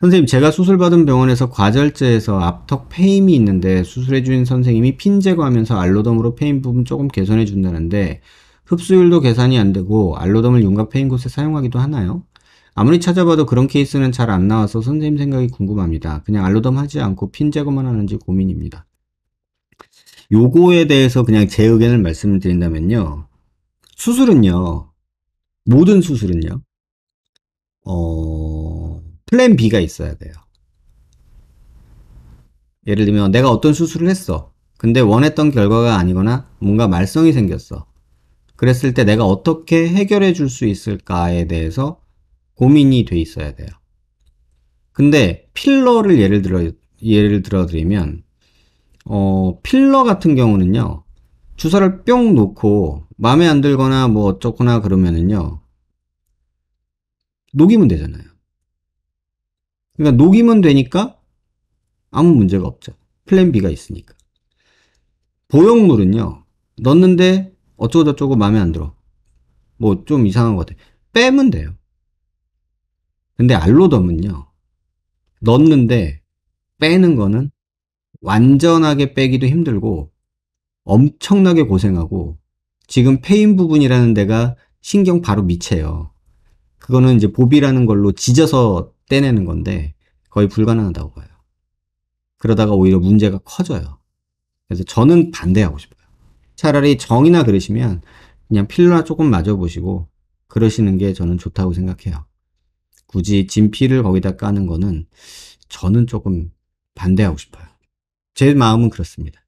선생님, 제가 수술받은 병원에서 과절제에서 앞턱 페임이 있는데 수술해준 선생님이 핀 제거하면서 알로덤으로 페임 부분 조금 개선해준다는데 흡수율도 계산이 안 되고 알로덤을 윤곽 페임 곳에 사용하기도 하나요? 아무리 찾아봐도 그런 케이스는 잘 안 나와서 선생님 생각이 궁금합니다. 그냥 알로덤 하지 않고 핀 제거만 하는지 고민입니다. 요거에 대해서 그냥 제 의견을 말씀을 드린다면요. 수술은요. 모든 수술은요. 어, 플랜 B가 있어야 돼요. 예를 들면 내가 어떤 수술을 했어. 근데 원했던 결과가 아니거나 뭔가 말썽이 생겼어. 그랬을 때 내가 어떻게 해결해 줄 수 있을까에 대해서 고민이 돼 있어야 돼요. 근데 필러를 예를 들어 예를 들어 드리면 어, 필러 같은 경우는요. 주사를 뿅 놓고 마음에 안 들거나 뭐 어쩌거나 그러면은요. 녹이면 되잖아요. 그러니까 녹이면 되니까 아무 문제가 없죠. 플랜 B가 있으니까. 보형물은요. 넣는데 어쩌고저쩌고 마음에 안 들어. 뭐 좀 이상한 것 같아. 빼면 돼요. 근데 알로덤은요. 넣는데 빼는 거는 완전하게 빼기도 힘들고 엄청나게 고생하고 지금 페인 부분이라는 데가 신경 바로 밑에요 그거는 이제 보비라는 걸로 짖어서 떼내는 건데 거의 불가능하다고 봐요. 그러다가 오히려 문제가 커져요. 그래서 저는 반대하고 싶어요. 차라리 정이나 그러시면 그냥 필러나 조금 맞아보시고 그러시는 게 저는 좋다고 생각해요. 굳이 진피를 거기다 까는 거는 저는 조금 반대하고 싶어요. 제 마음은 그렇습니다.